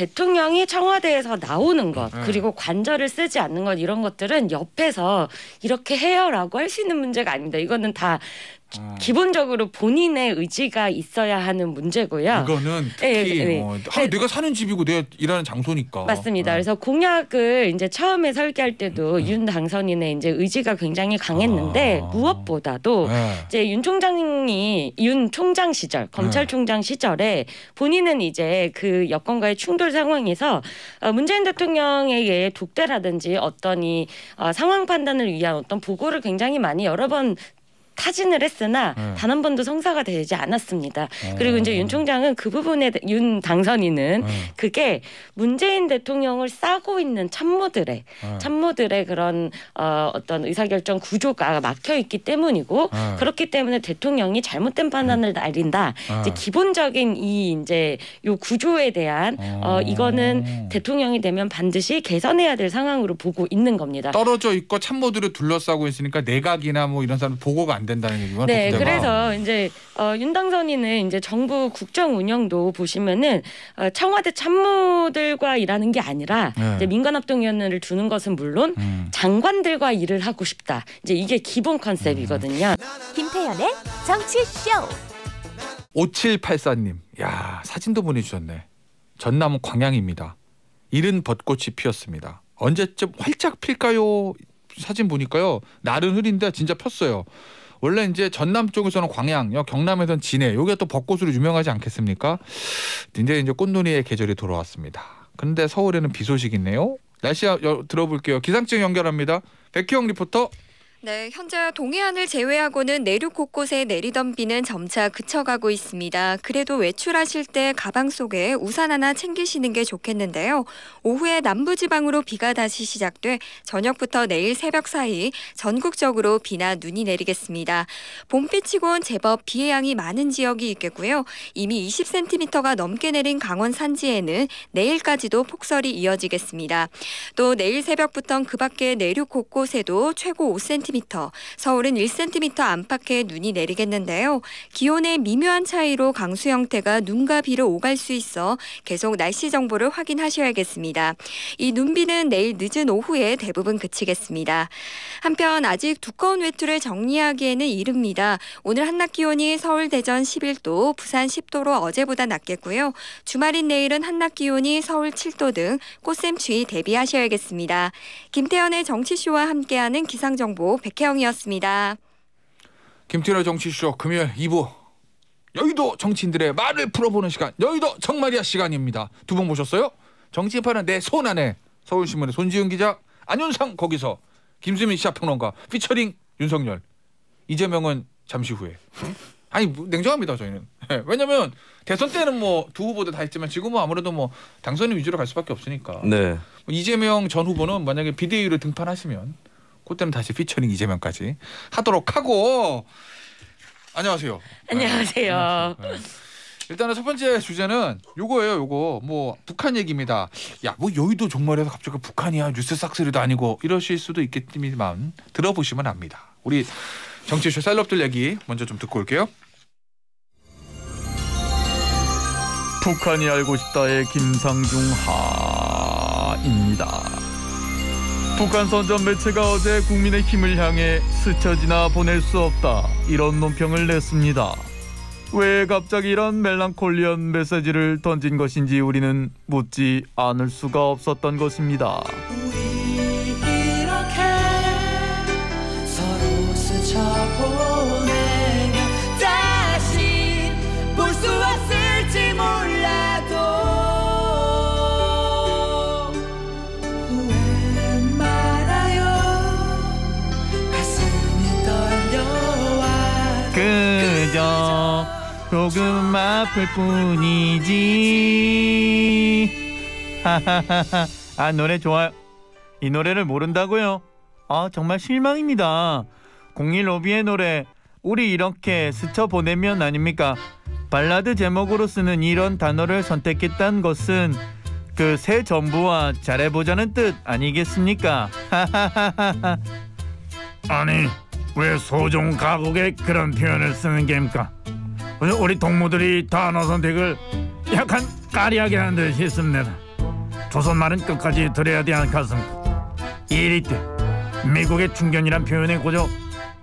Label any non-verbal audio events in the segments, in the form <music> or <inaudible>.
대통령이 청와대에서 나오는 것 음. 음. 그리고 관절을 쓰지 않는 것 이런 것들은 옆에서 이렇게 해요라고 할 수 있는 문제가 아닙니다. 이거는 다 어. 기본적으로 본인의 의지가 있어야 하는 문제고요. 이거는 예, 예, 특히 네, 네. 어, 하, 내가 사는 집이고 내가 일하는 장소니까. 맞습니다. 네. 그래서 공약을 이제 처음에 설계할 때도 음, 음. 윤 당선인의 이제 의지가 굉장히 강했는데 아. 무엇보다도 이제 윤 총장이 윤 총장 시절 검찰총장 시절에 본인은 이제 그 여권과의 충돌 상황에서 어, 문재인 대통령에게 독대라든지 어떤 이 어, 상황 판단을 위한 어떤 보고를 굉장히 많이 여러 번 타진을 했으나 네. 단한 번도 성사가 되지 않았습니다. 어. 그리고 이제 윤 총장은 그 부분에 윤 당선인은 네. 그게 문재인 대통령을 싸고 있는 참모들의 네. 참모들의 그런 어, 어떤 의사결정 구조가 막혀 있기 때문이고 음. 그렇기 때문에 대통령이 잘못된 판단을 날린다 이제 기본적인 이 이제 요 구조에 대한 어. 어, 이거는 대통령이 되면 반드시 개선해야 될 상황으로 보고 있는 겁니다. 떨어져 있고 참모들을 둘러싸고 있으니까 내각이나 뭐 이런 사람 보고가 안 된다는 얘기가 네, 그래서 이제 어, 윤당선인은 이제 정부 국정 운영도 보시면은 어, 청와대 참모들과 일하는 게 아니라 네. 이제 민간합동위원회를 두는 것은 물론 음. 장관들과 일을 하고 싶다. 이제 이게 기본 컨셉이거든요. 음. 김태현의 정치쇼. 5784님, 야 사진도 보내주셨네. 전남 광양입니다. 이른 벚꽃이 피었습니다. 언제쯤 활짝 필까요? 사진 보니까요. 날은 흐린데 진짜 폈어요. 원래 이제 전남 쪽에서는 광양요, 경남에서는 진해. 여기가 또 벚꽃으로 유명하지 않겠습니까? 이제 이제 꽃놀이의 계절이 돌아왔습니다. 그런데 서울에는 비 소식이 있네요. 날씨 들어볼게요. 기상청 연결합니다. 백희영 리포터. 네, 현재 동해안을 제외하고는 내륙 곳곳에 내리던 비는 점차 그쳐가고 있습니다. 그래도 외출하실 때 가방 속에 우산 하나 챙기시는 게 좋겠는데요. 오후에 남부지방으로 비가 다시 시작돼 저녁부터 내일 새벽 사이 전국적으로 비나 눈이 내리겠습니다. 봄빛이곤 제법 비의 양이 많은 지역이 있겠고요. 이미 20cm가 넘게 내린 강원 산지에는 내일까지도 폭설이 이어지겠습니다. 또 내일 새벽부터 그 밖에 내륙 곳곳에도 최고 5cm 1 c m 서울은 1cm 안팎의 눈이 내리겠는데요. 기온의 미묘한 차이로 강수 형태가 눈과 비를 오갈 수 있어 계속 날씨 정보를 확인하셔야겠습니다. 이 눈비는 내일 늦은 오후에 대부분 그치겠습니다. 한편 아직 두꺼운 외투를 정리하기에는 이릅니다. 오늘 한낮 기온이 서울 대전 11도, 부산 10도로 어제보다 낮겠고요. 주말인 내일은 한낮 기온이 서울 7도 등 꽃샘추위 대비하셔야겠습니다. 김태현의 정치쇼와 함께하는 기상정보 백혜영이었습니다. 김태려 정치쇼 금요일 2부 여의도 정치인들의 말을 풀어보는 시간 여의도 정말이야 시간입니다. 두분 모셨어요? 정치인파내손 안에 서울신문의 손지윤 기자 안윤상 거기서 김수민 시사평론가 피처링 윤석열 이재명은 잠시 후에 아니 뭐, 냉정합니다 저희는 예, 왜냐면 대선 때는 뭐 두 후보도 다 했지만 지금은 아무래도 뭐 당선인 위주로 갈 수밖에 없으니까 네. 뭐 이재명 전 후보는 만약에 비대위를 등판하시면 그때는 다시 피처링 이재명까지 하도록 하고 안녕하세요. 네, 안녕하세요. 네. 일단은 첫 번째 주제는 요거예요. 요거 뭐 북한 얘기입니다. 야 뭐 여의도 종말에서 갑자기 북한이야 뉴스 싹쓸이도 아니고 이러실 수도 있겠지만 들어보시면 압니다. 우리 정치쇼 셀럽들 얘기 먼저 좀 듣고 올게요. 북한이 알고 싶다의 김상중 하입니다. 북한 선전 매체가 어제 국민의힘을 향해 스쳐 지나 보낼 수 없다 이런 논평을 냈습니다. 왜 갑자기 이런 멜랑콜리언 메시지를 던진 것인지 우리는 묻지 않을 수가 없었던 것입니다. 조금 아플 뿐이지. 하하하하. 아, 노래 좋아요. 이 노래를 모른다고요? 아, 정말 실망입니다. 01 로비의 노래, 우리 이렇게 스쳐 보내면 아닙니까? 발라드 제목으로 쓰는 이런 단어를 선택했다는 것은 그 새 전부와 잘해보자는 뜻 아니겠습니까? 하하하하. 하 아니, 왜 소종 가곡에 그런 표현을 쓰는 게입니까? 우리 동무들이 단어 선택을 약간 까리하게 하는 듯이 했습니다. 조선말은 끝까지 들어야 되지 않겠습니까? 이리 때 미국의 충견이란 표현에 고저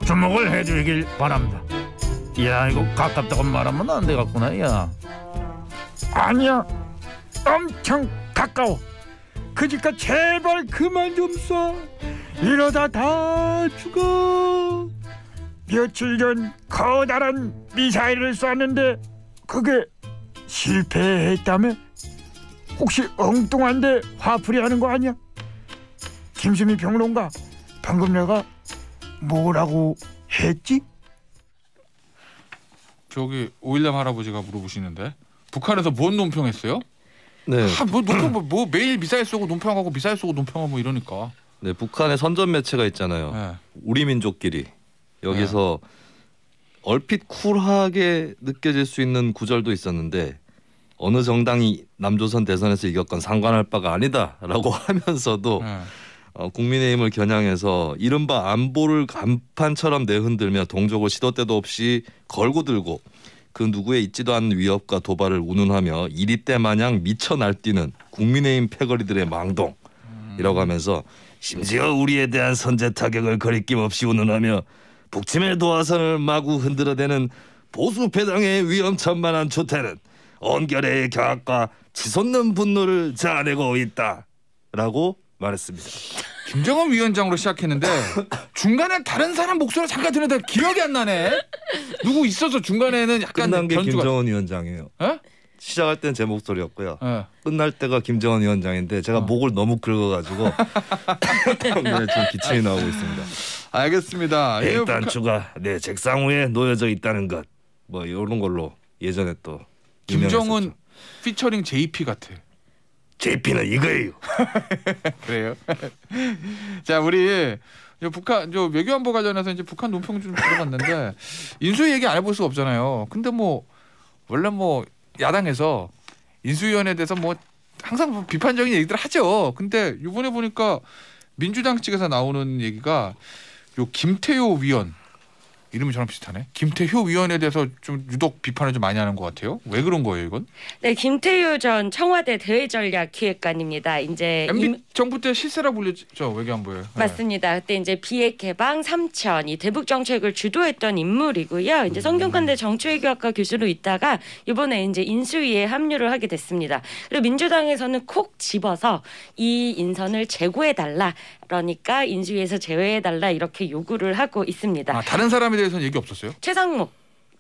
주목을 해주길 바랍니다. 야 이거 가깝다고 말하면 안 되겠구나 야. 아니야 엄청 가까워. 그니까 제발 그만 좀 써. 이러다 다 죽어. 며칠 전 커다란 미사일을 쐈는데 그게 실패했다며? 혹시 엉뚱한데 화풀이 하는 거 아니야? 김수미 평론가 방금 내가 뭐라고 했지? 저기 오일남 할아버지가 물어보시는데 북한에서 뭔 논평했어요? 네. 아, 뭐 논평 뭐, 뭐 매일 미사일 쏘고 논평하고 미사일 쏘고 논평하고 뭐 이러니까. 네, 북한에 선전 매체가 있잖아요. 네. 우리 민족끼리 여기서 네. 얼핏 쿨하게 느껴질 수 있는 구절도 있었는데 어느 정당이 남조선 대선에서 이겼건 상관할 바가 아니다라고 <laughs> 하면서도 네. 어, 국민의힘을 겨냥해서 이른바 안보를 간판처럼 내흔들며 동족을 시도 때도 없이 걸고 들고 그 누구의 있지도 않은 위협과 도발을 운운하며 이리 때 마냥 미쳐 날뛰는 국민의힘 패거리들의 망동 이라고 하면서 심지어 우리에 대한 선제 타격을 거리낌 없이 운운하며 북침의 도화선을 마구 흔들어대는 보수 배당의 위험천만한 조태는 언결의 경악과 치솟는 분노를 자아내고 있다라고 말했습니다. 김정은 위원장으로 시작했는데 중간에 다른 사람 목소리 잠깐 들었는데 기억이 안 나네. 누구 있어서 중간에는 약간 끝난 게 변주가... 김정은 위원장이에요. 에? 어? 시작할 때는 제 목소리였고요. 네. 끝날 때가 김정은 위원장인데 제가 어. 목을 너무 긁어가지고 네, <laughs> 좀 기침이 나오고 있습니다. 알겠습니다. 네, 예, 일단 추가 네 책상 위에 놓여져 있다는 것 뭐 이런 걸로 예전에 또 김정은 유명했었죠. 피처링 JP 같아. JP는 이거예요. <laughs> 그래요? <laughs> 자 우리 북한 저 외교안보 관련해서 이제 북한 논평 좀 들어봤는데 인수 얘기 안 해볼 수 없잖아요. 근데 뭐 원래 뭐 야당에서 인수위원회에 대해서 뭐 항상 뭐 비판적인 얘기들 하죠. 근데 이번에 보니까 민주당 측에서 나오는 얘기가 요 김태효 위원 이름이 저랑 비슷하네. 김태효 위원에 대해서 좀 유독 비판을 좀 많이 하는 것 같아요. 왜 그런 거예요, 이건? 네, 김태효 전 청와대 대외전략 기획관입니다. 이제 MB 임... 정부 때 실세라 불렸죠, 외교안보에. 네. 맞습니다. 네. 그때 이제 비핵 개방 삼천 이 대북 정책을 주도했던 인물이고요. 이제 음. 성균관대 정치외교학과 교수로 있다가 이번에 이제 인수위에 합류를 하게 됐습니다. 그리고 민주당에서는 콕 집어서 이 인선을 재고해 달라 그러니까 인수위에서 제외해달라 이렇게 요구를 하고 있습니다. 아, 다른 사람에 대해서는 얘기 없었어요? 최상목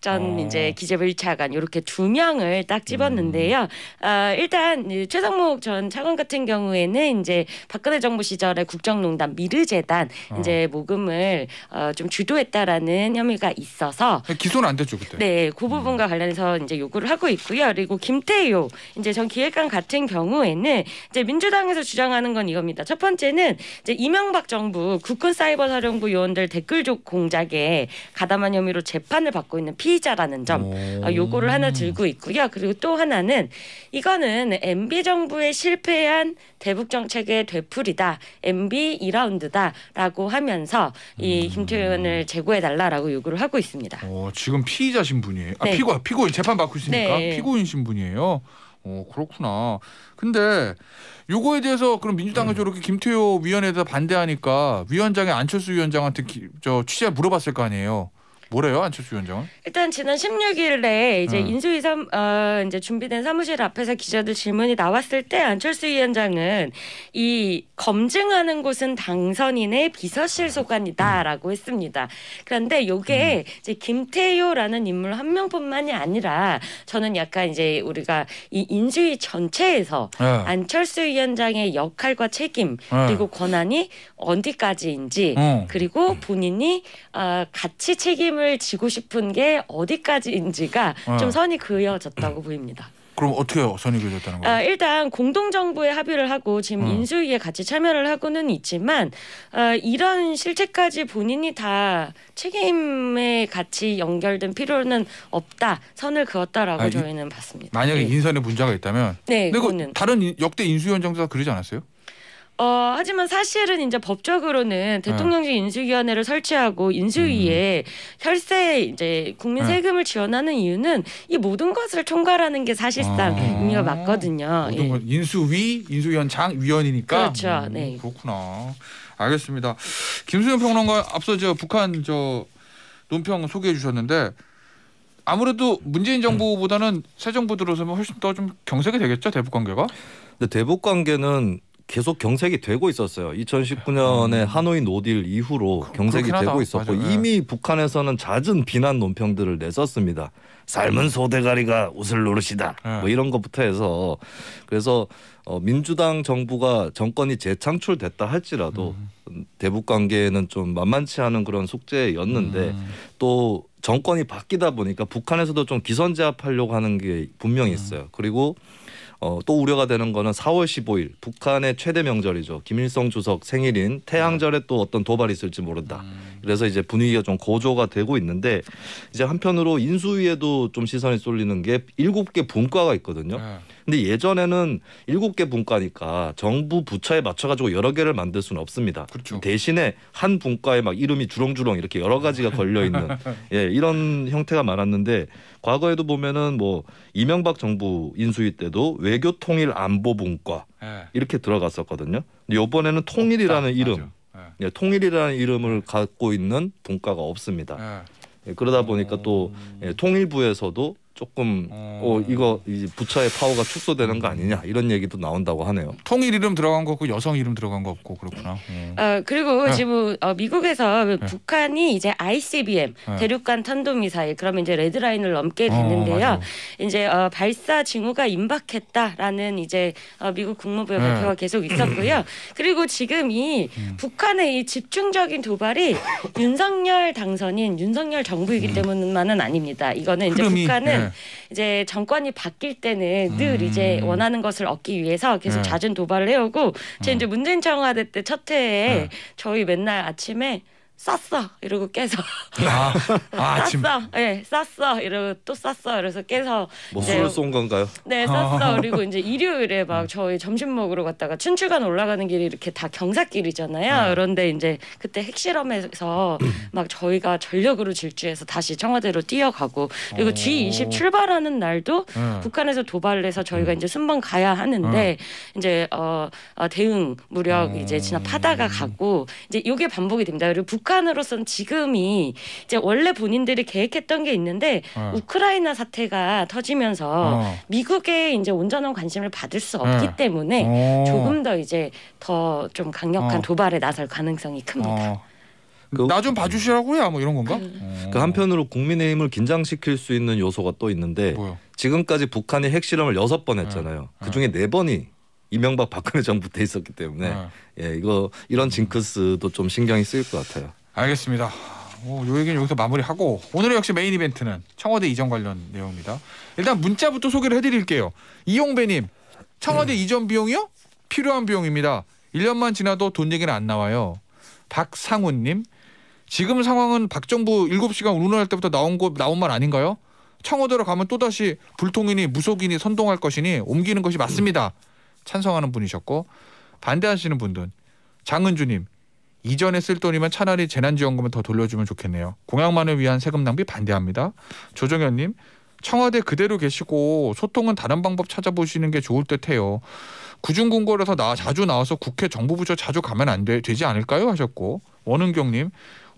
전 어. 이제 기재부 1차관 이렇게 두 명을 딱 집었는데요. 음. 어, 일단 최상목 전 차관 같은 경우에는 이제 박근혜 정부 시절에 국정농단 미르재단 어. 이제 모금을 어, 좀 주도했다라는 혐의가 있어서 기소는 안 됐죠 그때. 네, 그 부분과 음. 관련해서 이제 요구를 하고 있고요. 그리고 김태효 이제 전 기획관 같은 경우에는 이제 민주당에서 주장하는 건 이겁니다. 첫 번째는 이제 이명박 정부 국군 사이버 사령부 요원들 댓글 조 공작에 가담한 혐의로 재판을 받고 있는 피. 피의자라는 점 어, 요거를 하나 들고 있고요. 그리고 또 하나는 이거는 MB 정부의 실패한 대북 정책의 되풀이다. MB 2라운드다라고 하면서 이 음. 김태현을 제고해 달라라고 요구를 하고 있습니다. 어, 지금 피의자 신분이에요. 아, 네. 피고 피고인 재판 받고 있으니까 네. 피고인 신분이에요. 어, 그렇구나. 근데 요거에 대해서 그럼 민주당이 음. 네. 저렇게 김태호 위원회에다 반대하니까 위원장이 안철수 위원장한테 기, 저 취재 물어봤을 거 아니에요. 뭐래요 안철수 위원장은? 일단 지난 16일에 이제 음. 인수위 삼, 어, 이제 준비된 사무실 앞에서 기자들 질문이 나왔을 때 안철수 위원장은 이 검증하는 곳은 당선인의 비서실 소관이다라고 음. 했습니다. 그런데 이게 음. 이제 김태효라는 인물 한 명뿐만이 아니라 저는 약간 이제 우리가 이 인수위 전체에서 네. 안철수 위원장의 역할과 책임 네. 그리고 권한이 어디까지인지 음. 그리고 본인이 어, 같이 책임 책임을 지고 싶은 게 어디까지인지가 네. 좀 선이 그어졌다고 보입니다. 그럼 어떻게 선이 그려졌다는 거예요? 아, 일단 공동정부에 합의를 하고 지금 음. 인수위에 같이 참여를 하고는 있지만 아, 이런 실체까지 본인이 다 책임에 같이 연결된 필요는 없다 선을 그었다라고 아, 저희는 봤습니다. 만약에 네. 인선에 문제가 있다면 네, 근데 그 다른 역대 인수위원장도 그러지 않았어요? 어, 하지만 사실은 이제 법적으로는 음. 대통령직 인수위원회를 설치하고 인수위에 음. 혈세 이제 국민 음. 세금을 지원하는 이유는 이 모든 것을 총괄하는 게 사실상 아. 의미가 맞거든요. 예. 인수위, 인수위원장 위원이니까. 그렇죠. 음, 네. 그렇구나. 알겠습니다. 김수현 평론가 앞서 저 북한 저 논평 소개해 주셨는데 아무래도 문재인 정부보다는 새 정부 들어서면 훨씬 더 좀 경색이 되겠죠 대북 관계가. 근데 대북 관계는 계속 경색이 되고 있었어요. 2019년에 음. 하노이 노딜 이후로 그, 경색이 되고 있었고 맞아요. 이미 예. 북한에서는 잦은 비난 논평들을 내었습니다 삶은 소대가리가 웃을 노릇이다. 네. 뭐 이런 것부터 해서 그래서 어, 민주당 정부가 정권이 재창출됐다 할지라도 음. 대북 관계는 좀 만만치 않은 그런 숙제였는데 음. 또 정권이 바뀌다 보니까 북한에서도 좀 기선제압하려고 하는 게 분명히 음. 있어요. 그리고 어, 또 우려가 되는 거는 4월 15일 북한의 최대 명절이죠. 김일성 주석 생일인 태양절에 또 어떤 도발이 있을지 모른다. 음. 그래서 이제 분위기가 좀 고조가 되고 있는데 이제 한편으로 인수위에도 좀 시선이 쏠리는 게 7개 분과가 있거든요. 네. 근데 예전에는 일곱 개 분과니까 정부 부처에 맞춰 가지고 여러 개를 만들 수는 없습니다. 그렇죠. 그 대신에 한 분과에 막 이름이 주렁주렁 이렇게 여러 가지가 걸려 있는 <laughs> 예, 이런 형태가 많았는데 과거에도 보면은 뭐 이명박 정부 인수위 때도 외교 통일 안보 분과 예. 이렇게 들어갔었거든요. 근데 이번에는 통일이라는 없다. 이름 예. 예, 통일이라는 이름을 갖고 있는 분과가 없습니다. 예, 예 그러다 보니까 오... 또 예, 통일부에서도 조금 어, 어 이거 부처의 파워가 축소되는 거 아니냐 이런 얘기도 나온다고 하네요. 통일 이름 들어간 거고 여성 이름 들어간 거 없고 그렇구나. 음. 어, 그리고 네. 지금 어, 미국에서 네. 북한이 이제 ICBM 네. 대륙간 탄도미사일 그러면 이제 레드라인을 넘게 됐는데요. 어, 이제 어, 발사 징후가 임박했다라는 이제 어, 미국 국무부의 발표가 계속 있었고요. <clears throat> 그리고 지금 이 음. 북한의 이 집중적인 도발이 윤석열 당선인 윤석열 정부이기 음. 때문만은 아닙니다. 이거는 이제 흐름이, 북한은 네. 이제 정권이 바뀔 때는 음. 늘 이제 음. 원하는 것을 얻기 위해서 계속 네. 잦은 도발을 해오고 제 음. 이제 문재인 청와대 때첫 해에 네. 저희 맨날 아침에 쌌어 이러고 깨서 아, 아 <laughs> 아침 쌌어 예 네, 쌌어 이러고 또 쌌어 이래서 깨서 뭐 이제- 술을 쏜 건가요? 네 아. 쌌어 그리고 이제 일요일에 막 음. 저희 점심 먹으러 갔다가 춘추관 올라가는 길이 이렇게 다 경사길이잖아요 네. 그런데 이제 그때 핵실험에서 <clears throat> 막 저희가 전력으로 질주해서 다시 청와대로 뛰어가고 그리고 어. G20 출발하는 날도 네. 음. 북한에서 도발을 해서 저희가 이제 순방 가야 하는데 음. 이제 어, 어, 대응 무력 이제 진압하다가 음. 가고 이제 요게 반복이 됩니다. 그리고 북한 북한으로선 지금이 이제 원래 본인들이 계획했던 게 있는데 어. 우크라이나 사태가 터지면서 어. 미국의 이제 온전한 관심을 받을 수 없기 네. 때문에 어. 조금 더 이제 더 좀 강력한 어. 도발에 나설 가능성이 큽니다. 어. 그나좀 봐주시라고요, 뭐 이런 건가? 음. 어. 그 한편으로 국민의힘을 긴장시킬 수 있는 요소가 또 있는데 뭐요? 지금까지 북한이 핵실험을 여섯 번 네. 했잖아요. 네. 그 중에 네 번이 이명박 박근혜 정부 때 있었기 때문에 네. 예 이거 이런 징크스도 좀 신경이 쓰일 것 같아요. 알겠습니다. 오, 요 얘기는 여기서 마무리하고 오늘의 역시 메인 이벤트는 청와대 이전 관련 내용입니다. 일단 문자부터 소개를 해드릴게요. 이용배님 청와대 음. 이전 비용이요? 필요한 비용입니다. 1년만 지나도 돈 얘기는 안 나와요. 박상훈님 지금 상황은 박정부 7시간 운운할 때부터 나온 거 나온 말 아닌가요? 청와대로 가면 또다시 불통이니 무속이니 선동할 것이니 옮기는 것이 맞습니다. 음. 찬성하는 분이셨고 반대하시는 분들 장은주님 이전에 쓸 돈이면 차라리 재난지원금을 더 돌려주면 좋겠네요. 공약만을 위한 세금 낭비 반대합니다. 조정현님 청와대 그대로 계시고 소통은 다른 방법 찾아보시는 게 좋을 듯해요. 구중궁궐에서 나 자주 나와서 국회 정부부처 자주 가면 안 돼, 되지 않을까요? 하셨고 원은경님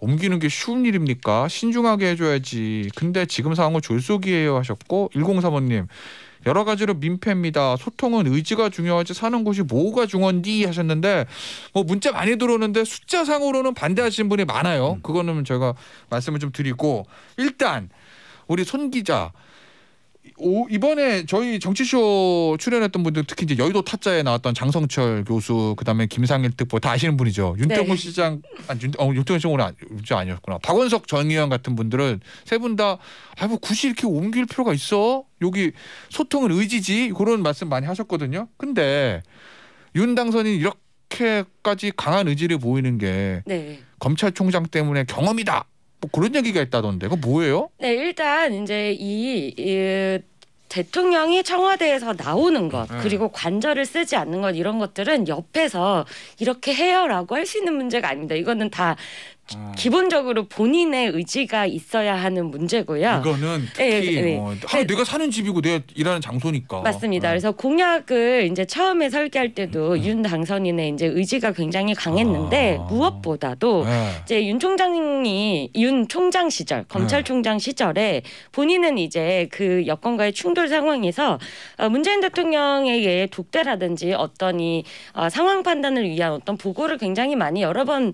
옮기는 게 쉬운 일입니까? 신중하게 해줘야지. 근데 지금 상황은 졸속이에요 하셨고 1035님 여러 가지로 민폐입니다. 소통은 의지가 중요하지 사는 곳이 뭐가 중요한디 하셨는데 뭐 문자 많이 들어오는데 숫자상으로는 반대하시는 분이 많아요. 음. 그거는 제가 말씀을 좀 드리고 일단 우리 손 기자 오, 이번에 저희 정치쇼 출연했던 분들 특히 이제 여의도 타짜에 나왔던 장성철 교수 그다음에 김상일 특보 다 아시는 분이죠. 네. 윤태곤 네. 시장 아니 윤, 어, 윤태곤 시장은 아니, 아니었구나. 박원석 전 의원 같은 분들은 세 분다아뭐 굳이 이렇게 옮길 필요가 있어? 여기 소통은 의지지 그런 말씀 많이 하셨거든요. 근데 윤 당선인 이렇게까지 강한 의지를 보이는 게 네. 검찰총장 때문에 경험이다. 뭐 그런 얘기가 있다던데 그 뭐예요? 네, 일단 이제 이, 이 대통령이 청와대에서 나오는 것 음, 음. 그리고 관절을 쓰지 않는 것 이런 것들은 옆에서 이렇게 해요라고 할 수 있는 문제가 아닙니다. 이거는 다 아. 기본적으로 본인의 의지가 있어야 하는 문제고요. 이거는 예, 특히 네, 네, 뭐, 네. 내가 사는 집이고 내가 일하는 장소니까. 맞습니다. 네. 그래서 공약을 이제 처음에 설계할 때도 음. 윤 당선인의 이제 의지가 굉장히 강했는데 아. 무엇보다도 네. 이제 윤 총장이 윤 총장 시절 검찰총장 네. 시절에 본인은 이제 그 여권과의 충돌 상황에서 어, 문재인 대통령에게 독대라든지 어떤 이 어, 상황 판단을 위한 어떤 보고를 굉장히 많이 여러 번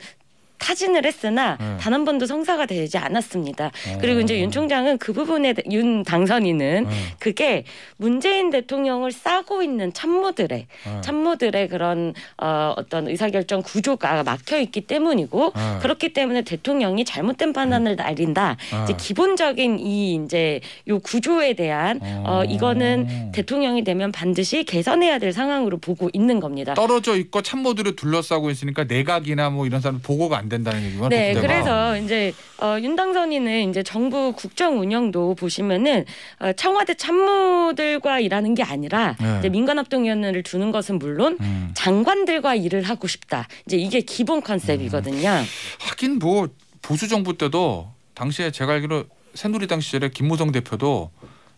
타진을 했으나 음. 단한 번도 성사가 되지 않았습니다. 오. 어. 그리고 이제 윤 총장은 그 부분에 윤 당선인은 음. 그게 문재인 대통령을 싸고 있는 참모들의 음. 참모들의 그런 어, 어떤 의사결정 구조가 막혀 있기 때문이고 어. 그렇기 때문에 대통령이 잘못된 판단을 음. 날린다. 이제 기본적인 이 이제 요 구조에 대한 어, 이거는 대통령이 되면 반드시 개선해야 될 상황으로 보고 있는 겁니다. 떨어져 있고 참모들을 둘러싸고 있으니까 내각이나 뭐 이런 사람 보고가 안안 된다는 얘기구 네, 독대가. 그래서 이제 어, 윤당선인은 이제 정부 국정 운영도 보시면은 어, 청와대 참모들과 일하는 게 아니라 네. 이제 민간합동위원회를 두는 것은 물론 음. 장관들과 일을 하고 싶다. 이제 이게 기본 컨셉이거든요. 음. 하긴 뭐 보수 정부 때도 당시에 제가 알기로 새누리당 시절에 김무성 대표도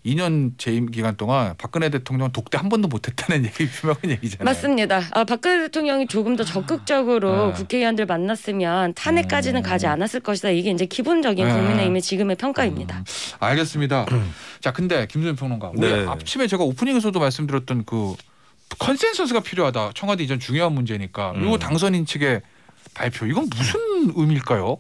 2년 재임 기간 동안 박근혜 대통령 독대 한 번도 못했다는 <laughs> 얘기 유명한 얘기잖아요. 맞습니다. 아, 박근혜 대통령이 조금 더 적극적으로 네. 국회의원들 만났으면 탄핵까지는 음. 가지 않았을 것이다. 이게 이제 기본적인 네. 국민의힘의 지금의 평가입니다. 음. 알겠습니다. <clears throat> 자, 근데 김수 평론가 네. 오늘 아침에 제가 오프닝에서도 말씀드렸던 그 컨센서스가 필요하다. 청와대 이전 중요한 문제니까. 음. 그리고 음. 당선인 측의 발표 이건 무슨 의미일까요?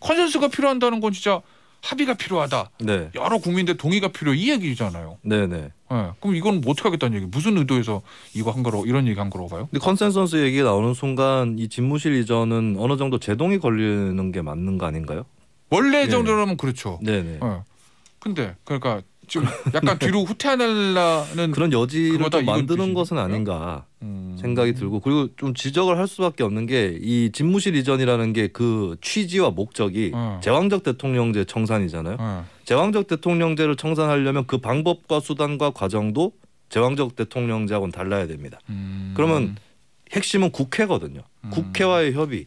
컨센서스가 필요한다는 건 진짜 합의가 필요하다. 네. 여러 국민들 동의가 필요 이 얘기잖아요. 네네. 네. 네. 그럼 이건 뭐 어떻게 하겠다는 얘기? 무슨 의도에서 이거 한 거로 이런 얘기 한 거로 봐요? 근데 컨센서스 얘기 나오는 순간 이 집무실 이전은 어느 정도 제동이 걸리는 게 맞는 거 아닌가요? 원래 네. 정도라면 그렇죠. 네네. 네. 네. 근데 그러니까 지금 약간 뒤로 후퇴하려는 그런 여지를 또 만드는 뜻인가요? 것은 아닌가. 음. 생각이 들고 그리고 좀 지적을 할 수밖에 없는 게 이 집무실 이전이라는 게 그 취지와 목적이 어. 제왕적 대통령제 청산이잖아요. 어. 제왕적 대통령제를 청산하려면 그 방법과 수단과 과정도 제왕적 대통령제하고는 달라야 됩니다. 음. 그러면 핵심은 국회거든요. 음. 국회와의 협의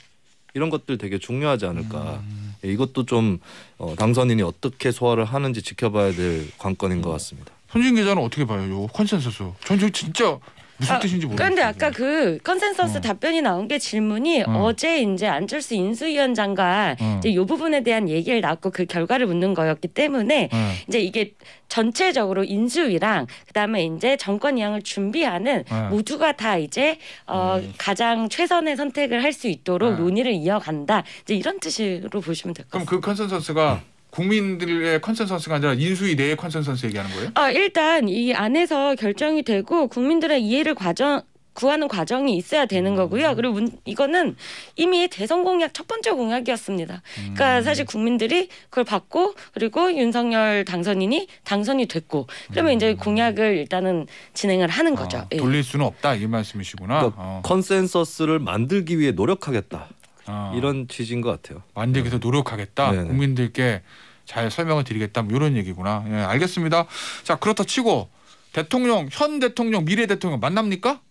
이런 것들 되게 중요하지 않을까. 음. 예, 이것도 좀 어, 당선인이 어떻게 소화를 하는지 지켜봐야 될 관건인 것 같습니다. 현진 기자는 어떻게 봐요? 요 컨센서스. 전 진짜 무슨 아, 뜻인지 모르겠어데 아까 그 컨센서스 어. 답변이 나온 게 질문이 음. 어. 제 이제 안철수 인수위원 장과 어. 음. 이제 요 부분에 대한 얘기를 나왔고 그 결과를 묻는 거였기 때문에 어. 이제 이게 전체적으로 인수위랑 그다음에 이제 정권 이양을 준비하는 모두가 다 이제 어, 가장 최선의 선택을 할 수 있도록 논의를 이어간다. 이제 이런 뜻으로 보시면 될 것 같습니다. 그럼 그 컨센서스가 국민들의 컨센서스가 아니라 인수위 내의 컨센서스 얘기하는 거예요? 아, 일단 이 안에서 결정이 되고 국민들의 이해를 과정 구하는 과정이 있어야 되는 음. 거고요. 그리고 문, 이거는 이미 대선 공약 첫 번째 공약이었습니다. 그러니까 음. 사실 국민들이 그걸 받고 그리고 윤석열 당선인이 당선이 됐고 그러면 이제 음. 공약을 일단은 진행을 하는 아, 거죠. 아, 돌릴 수는 없다 이 말씀이시구나. 그러니까 어. 컨센서스를 만들기 위해 노력하겠다. 어. 이런 취지인 것 같아요. 만들기 위해서 네. 노력하겠다. 네네. 네. 국민들께 잘 설명을 드리겠다. 뭐 이런 얘기구나. 예, 알겠습니다. 자 그렇다 치고 대통령 현 대통령 미래 대통령 만납니까?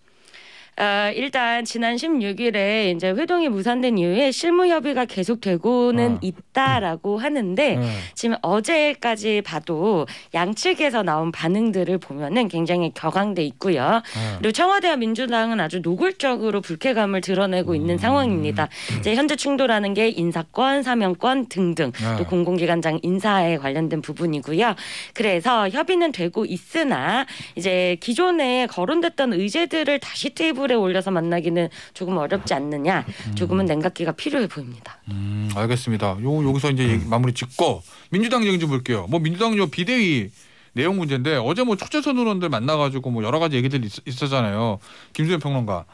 어, 일단 지난 16일에 이제 회동이 무산된 이후에 실무 협의가 계속되고는 어. 있다라고 하는데 어. 지금 어제까지 봐도 양측에서 나온 반응들을 보면은 굉장히 격앙돼 있고요. 네. 그리고 청와대와 민주당은 아주 노골적으로 불쾌감을 드러내고 있는 음. 상황입니다. 이제 현재 충돌하는 게 인사권, 사명권 등등 네. 또 공공기관장 인사에 관련된 부분이고요. 그래서 협의는 되고 있으나 이제 기존에 거론됐던 의제들을 다시 테이블 테이블에 올려서 만나기는 조금 어렵지 않느냐. 음. 조금은 냉각기가 필요해 보입니다. 음, 알겠습니다. 요 여기서 이제 얘기, 음. 마무리 짓고 민주당 얘기 좀 볼게요. 뭐 민주당 요 비대위 내용 문제인데 어제 뭐 초재선 의원들 만나가지고 뭐 여러 가지 얘기들이 있, 었잖아요 김수현 평론가.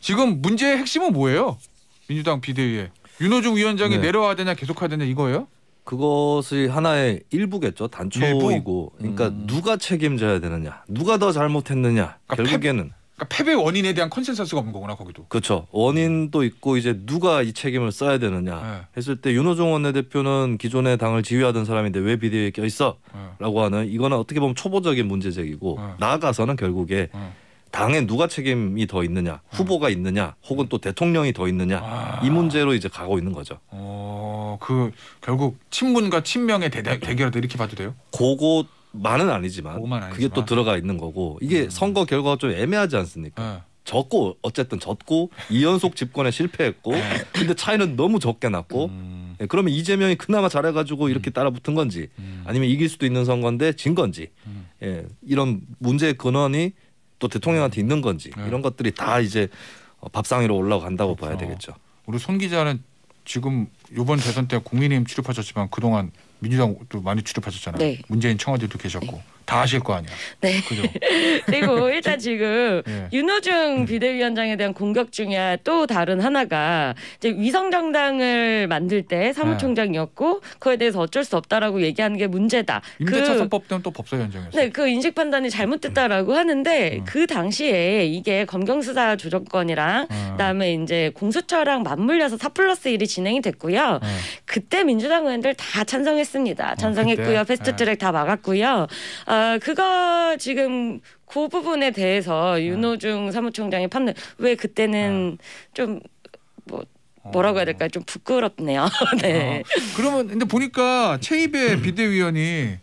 지금 문제의 핵심은 뭐예요? 민주당 비대위에 윤호중 위원장이 네. 내려와야 되냐 계속해야 되냐 이거예요? 그것이 하나의 일부겠죠 단초이고 일부? 그러니까 음. 누가 책임져야 되느냐 누가 더 잘못했느냐 그러니까 결국에는 그러니까 패배 원인에 대한 컨센서스가 없는 거구나 거기도. 그렇죠. 원인도 있고 이제 누가 이 책임을 써야 되느냐 네. 했을 때 윤호중 원내대표는 기존의 당을 지휘하던 사람인데 왜 비대위에 껴 있어라고 네. 하는 이거는 어떻게 보면 초보적인 문제제기고 네. 나아가서는 결국에 네. 당에 누가 책임이 더 있느냐 네. 후보가 있느냐 혹은 또 대통령이 더 있느냐 아. 이 문제로 이제 가고 있는 거죠. 어, 그 결국 친문과 친명의 대, 결도 이렇게 봐도 돼요? 그것 많은 아니지만, 아니지만, 그게 또 들어가 있는 거고 이게 음. 선거 결과가 좀 애매하지 않습니까? 네. 졌고 어쨌든 졌고 <laughs> 이연속 집권에 실패했고 네. 근데 차이는 너무 적게 났고 음. 네, 그러면 이재명이 그나마 잘해가지고 이렇게 음. 따라붙은 건지 음. 아니면 이길 수도 있는 선거인데 진 건지 음. 예, 이런 문제의 근원이 또 대통령한테 있는 건지 네. 이런 것들이 다 이제 어, 밥상 위로 올라간다고 그렇죠. 봐야 되겠죠. 우리 손 기자는 지금 이번 대선 때 국민의힘 출입하셨지만 그동안 민주당 도 많이 출입하셨잖아요. 네. 문재인 청와대도 계셨고 네. 다 아실 거 아니야. 네. <laughs> 그리고 일단 지금 예. 윤호중 음. 비대위원장에 대한 공격 중에또 다른 하나가 이제 위성정당을 만들 때 사무총장이었고 그거에 대해서 어쩔 수 없다라고 얘기하는 게 문제다. 임대차 그- 선법 때문에 또 법사 연장했어. 네, 그 인식 판단이 잘못됐다라고 하는데 음. 음. 그 당시에 이게 검경수사 조정권이랑 음. 그다음에 이제 공수처랑 맞물려서 4 플러스 1이 진행이 됐고요. 그때 민주당 의원들 다 찬성했습니다. 찬성했고요. 패스트트랙 다 막았고요. 어, 아, 그거 지금 그 부분에 대해서 윤호중 사무총장이 판단 왜 그때는 네. 좀뭐 뭐라고 해야 될까요? 좀 부끄럽네요. <laughs> 네. 아, 그러면 근데 보니까 최입의 <clears throat> 비대위원이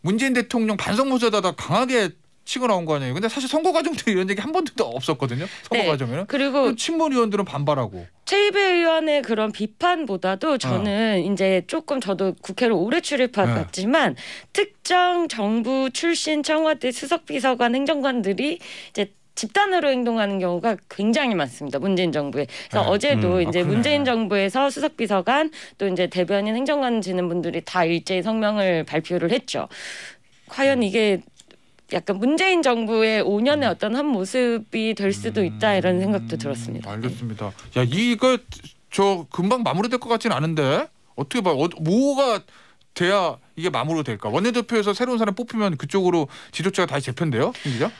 문재인 대통령 반성문자에다 강하게 치고 나온 거 아니에요. 근데 사실 선거 과정 때 이런 얘기 한 번도 없었거든요. 선거 네. 과정에는. 그리고 친문 의원들은 반발하고. 최이배 의원의 그런 비판보다도 저는 어. 이제 조금 저도 국회를 오래 출입해봤지만 네. 특정 정부 출신 청와대 수석 비서관 행정관들이 이제 집단으로 행동하는 경우가 굉장히 많습니다. 문재인 정부에. 그래서 네. 어제도 음, 아, 이제 아, 문재인 정부에서 수석 비서관 또 이제 대변인 행정관 지는 분들이 다 일제히 성명을 발표를 했죠. 과연 음. 이게 약간 문재인 정부의 5년의 음. 어떤 한 모습이 될 수도 있다 이런 음, 생각도 들었습니다. 알겠습니다. 야 이거 저 금방 마무리될 것 같지는 않은데 어떻게 봐? 어, 뭐가 돼야 이게 마무리될까? 원내대표에서 새로운 사람 뽑히면 그쪽으로 지도자가 다시 재편돼요?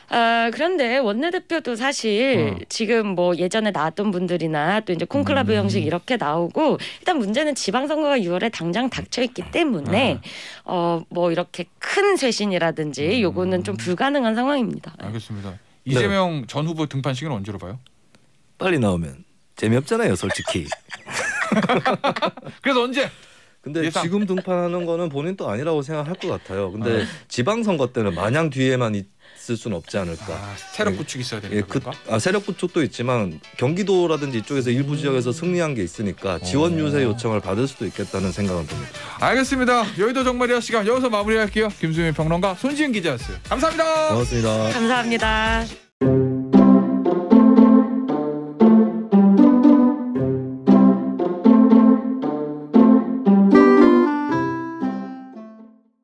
아 그런데 원내대표도 사실 어. 지금 뭐 예전에 나왔던 분들이나 또 이제 콘클라브 음. 형식 이렇게 나오고 일단 문제는 지방선거가 6월에 당장 닥쳐 있기 때문에 네. 어뭐 이렇게 큰 쇄신이라든지 음. 요거는 좀 불가능한 상황입니다. 알겠습니다. 네. 이재명 네. 전 후보 등판식은 언제로 봐요? 빨리 나오면 재미없잖아요, 솔직히. <laughs> 그래서 언제? 근데 일상. 지금 등판하는 거는 본인도 아니라고 생각할 것 같아요. 근데 아. 지방선거 때는 마냥 뒤에만 있을 수는 없지 않을까. 아, 세력 예. 구축 이 있어야 되는 예, 그, 아, 세력 구축도 있지만 경기도라든지 이쪽에서 일부 지역에서 승리한 게 있으니까 어. 지원 유세 요청을 받을 수도 있겠다는 생각은 듭니다. 알겠습니다. 여의도 정말이야 시간 여기서 마무리할게요. 김수민 평론가 손지은 기자였어요. 감사합니다. 고맙습니다. 감사합니다.